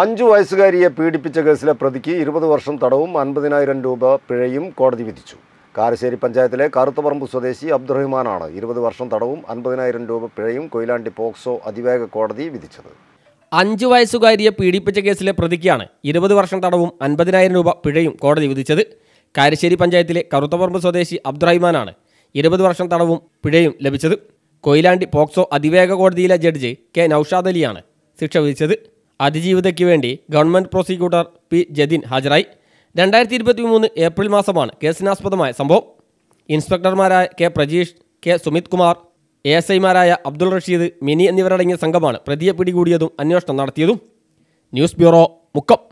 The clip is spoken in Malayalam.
അഞ്ചു വയസ്സുകാരിയെ പീഡിപ്പിച്ച കേസിലെ പ്രതിക്ക് ഇരുപത് വർഷം തടവും അൻപതിനായിരം രൂപ പിഴയും കോടതി വിധിച്ചു കാരശ്ശേരി പഞ്ചായത്തിലെ കറുത്തപറമ്പ് സ്വദേശി അബ്ദുറഹ്മാനാണ് ഇരുപത് വർഷം തടവും അൻപതിനായിരം രൂപ പിഴയും കൊയിലാണ്ടി പോക്സോ അതിവേഗ കോടതി വിധിച്ചത് അഞ്ചു വയസ്സുകാരിയെ പീഡിപ്പിച്ച കേസിലെ പ്രതിക്കാണ് ഇരുപത് വർഷം തടവും അൻപതിനായിരം രൂപ പിഴയും കോടതി വിധിച്ചത് കാരശ്ശേരി പഞ്ചായത്തിലെ കറുത്തപറമ്പ് സ്വദേശി അബ്ദുറഹ്മാനാണ് ഇരുപത് വർഷം തടവും പിഴയും ലഭിച്ചത് കൊയിലാണ്ടി പോക്സോ അതിവേഗ കോടതിയിലെ ജഡ്ജ് കെ നൌഷാദ് അലിയാണ് ശിക്ഷ വിധിച്ചത് അതിജീവിതയ്ക്ക് വേണ്ടി ഗവൺമെൻറ് പ്രോസിക്യൂട്ടർ പി ജതിൻ ഹാജരായി രണ്ടായിരത്തി ഇരുപത്തി മൂന്ന് ഏപ്രിൽ മാസമാണ് കേസിനാസ്പദമായ സംഭവം ഇൻസ്പെക്ടർമാരായ K Prajeesh K Sumith Kumar A S ഐമാരായ അബ്ദുൾ റഷീദ് മിനി എന്നിവരടങ്ങിയ സംഘമാണ് പ്രതിയെ പിടികൂടിയതും അന്വേഷണം നടത്തിയതും ന്യൂസ് ബ്യൂറോ മുക്കം